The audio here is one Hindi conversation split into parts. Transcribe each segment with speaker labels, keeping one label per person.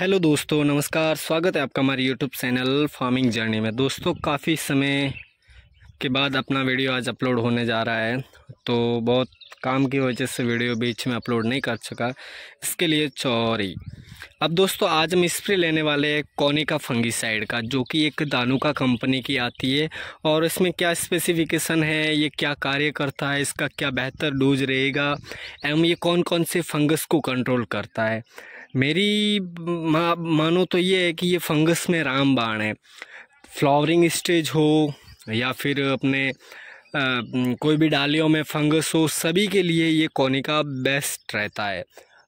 Speaker 1: हेलो दोस्तों नमस्कार स्वागत है आपका हमारे यूट्यूब चैनल फार्मिंग जर्नी में दोस्तों काफ़ी समय के बाद अपना वीडियो आज अपलोड होने जा रहा है तो बहुत काम की वजह से वीडियो बीच में अपलोड नहीं कर सका इसके लिए चौरी अब दोस्तों आज हम स्प्रे लेने वाले हैं फंगी फंगीसाइड का जो कि एक दानुका कंपनी की आती है और इसमें क्या स्पेसिफिकेशन है ये क्या कार्य करता है इसका क्या बेहतर डोज रहेगा एवं ये कौन कौन से फंगस को कंट्रोल करता है मेरी मानो तो ये है कि ये फंगस में रामबाण है फ्लावरिंग स्टेज हो या फिर अपने आ, कोई भी डालियों में फंगस हो सभी के लिए ये कॉनिका बेस्ट रहता है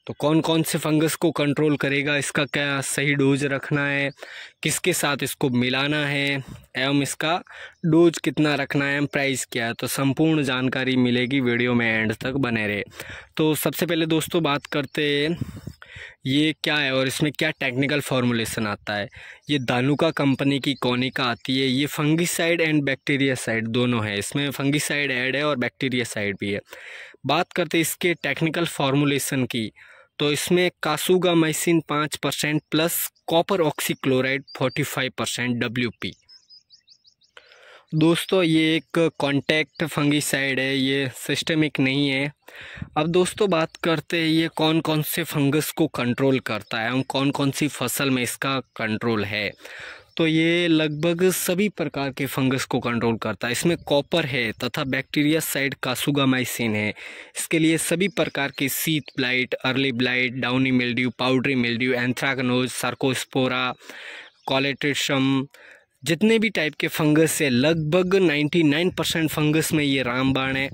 Speaker 1: तो कौन कौन से फंगस को कंट्रोल करेगा इसका क्या सही डोज रखना है किसके साथ इसको मिलाना है एवं इसका डोज कितना रखना है एवं प्राइस क्या है तो संपूर्ण जानकारी मिलेगी वीडियो में एंड तक बने रहे तो सबसे पहले दोस्तों बात करते ये क्या है और इसमें क्या टेक्निकल फार्मूलेशन आता है ये दानुका कंपनी की कोनिका आती है ये फंगिसाइड एंड बैक्टीरिया साइड दोनों है इसमें फंगिसाइड ऐड है और बैक्टीरिया साइड भी है बात करते इसके टेक्निकल फार्मूलेशन की तो इसमें कासूगा मैसिन पाँच percent plus copper oxychloride forty five percent W P दोस्तों ये एक कॉन्टैक्ट फंगिसाइड है ये सिस्टमिक नहीं है अब दोस्तों बात करते हैं ये कौन कौन से फंगस को कंट्रोल करता है और कौन कौन सी फसल में इसका कंट्रोल है तो ये लगभग सभी प्रकार के फंगस को कंट्रोल करता है इसमें कॉपर है तथा बैक्टीरिया साइड कासुगामाइसिन है इसके लिए सभी प्रकार के सीत blight early blight downy mildew powdery mildew anthracnose cercospora colletotrichum जितने भी टाइप के फंगस है लगभग 99 परसेंट फंगस में ये रामबाण है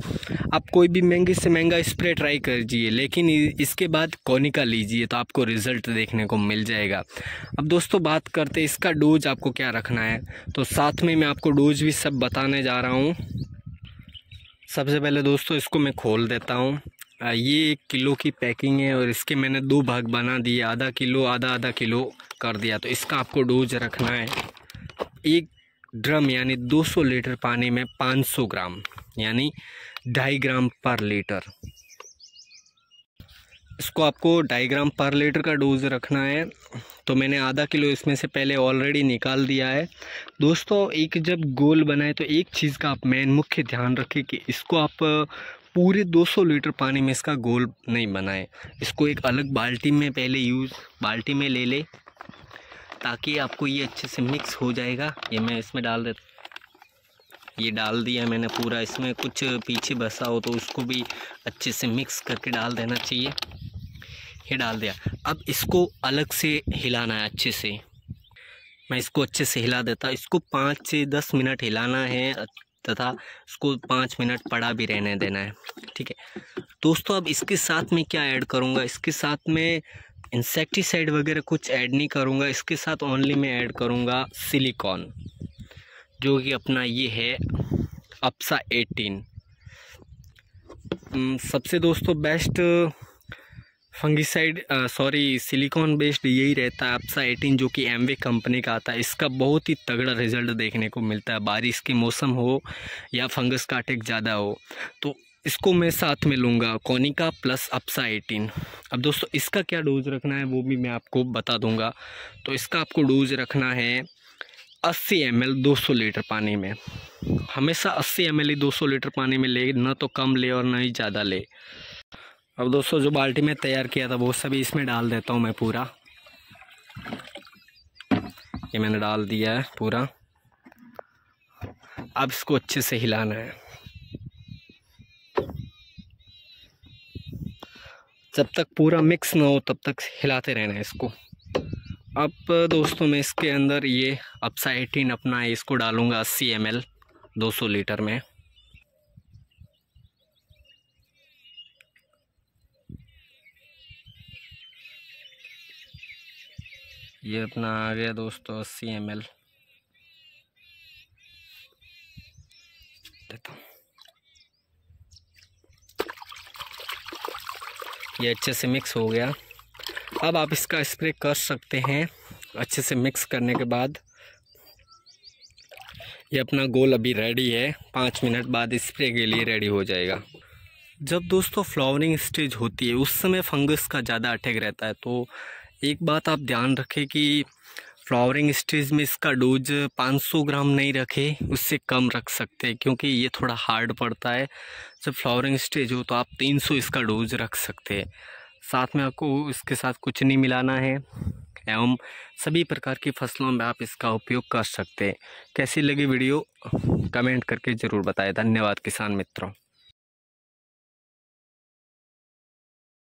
Speaker 1: आप कोई भी महंगे से महंगा स्प्रे ट्राई कीजिए लेकिन इसके बाद कोनिका लीजिए तो आपको रिजल्ट देखने को मिल जाएगा अब दोस्तों बात करते इसका डोज आपको क्या रखना है तो साथ में मैं आपको डोज भी सब बताने जा रहा हूँ सबसे पहले दोस्तों इसको मैं खोल देता हूँ ये एक किलो की पैकिंग है और इसके मैंने दो भाग बना दिए आधा किलो आधा आधा किलो कर दिया तो इसका आपको डोज रखना है एक ड्रम यानी 200 लीटर पानी में 500 ग्राम यानी ढाई ग्राम पर लीटर इसको आपको ढाई ग्राम पर लीटर का डोज रखना है तो मैंने आधा किलो इसमें से पहले ऑलरेडी निकाल दिया है दोस्तों एक जब गोल बनाए तो एक चीज़ का आप मेन मुख्य ध्यान रखें कि इसको आप पूरे 200 लीटर पानी में इसका गोल नहीं बनाएं इसको एक अलग बाल्टी में पहले यूज़ बाल्टी में ले लें ताकि आपको ये अच्छे से मिक्स हो जाएगा ये मैं इसमें डाल देता ये डाल दिया मैंने पूरा इसमें कुछ पीछे बसा हो तो उसको भी अच्छे से मिक्स करके डाल देना चाहिए ये डाल दिया अब इसको अलग से हिलाना है अच्छे से मैं इसको अच्छे से हिला देता इसको पाँच से दस मिनट हिलाना है तथा इसको पाँच मिनट पड़ा भी रहने देना है ठीक है दोस्तों अब इसके साथ में क्या ऐड करूँगा इसके साथ में इंसेक्टिसाइड वगैरह कुछ ऐड नहीं करूँगा इसके साथ ओनली मैं ऐड करूँगा सिलिकॉन जो कि अपना ये है अपसा एटीन सबसे दोस्तों best fungicide sorry silicon based यही रहता है अपसा एटीन जो कि एमवे कंपनी का आता है इसका बहुत ही तगड़ा रिजल्ट देखने को मिलता है बारिश के मौसम हो या फंगस का अटैक ज़्यादा हो तो इसको मैं साथ में लूँगा कॉनिका प्लस अप्सा एटीन अब दोस्तों इसका क्या डोज रखना है वो भी मैं आपको बता दूंगा तो इसका आपको डोज रखना है 80 एम एल लीटर पानी में हमेशा 80 एम एल ही 200 लीटर पानी में ले ना तो कम ले और ना ही ज़्यादा ले अब दोस्तों जो बाल्टी में तैयार किया था वो सभी इसमें डाल देता हूँ मैं पूरा ये मैंने डाल दिया है पूरा अब इसको अच्छे से हिलाना है जब तक पूरा मिक्स ना हो तब तक हिलाते रहना है इसको अब दोस्तों मैं इसके अंदर ये अपसाइटिन अपना इसको डालूँगा अस्सी एम एल दो सौ लीटर में ये अपना आ गया दोस्तों अस्सी एम एल ये अच्छे से मिक्स हो गया अब आप इसका स्प्रे कर सकते हैं अच्छे से मिक्स करने के बाद ये अपना गोल अभी रेडी है पाँच मिनट बाद स्प्रे के लिए रेडी हो जाएगा जब दोस्तों फ्लावरिंग स्टेज होती है उस समय फंगस का ज़्यादा अटैक रहता है तो एक बात आप ध्यान रखें कि फ्लावरिंग स्टेज में इसका डोज 500 ग्राम नहीं रखे उससे कम रख सकते हैं क्योंकि ये थोड़ा हार्ड पड़ता है जब फ्लावरिंग स्टेज हो तो आप 300 इसका डोज रख सकते हैं साथ में आपको इसके साथ कुछ नहीं मिलाना है एवं सभी प्रकार की फसलों में आप इसका उपयोग कर सकते हैं कैसी लगी वीडियो कमेंट करके ज़रूर बताएं धन्यवाद किसान मित्रों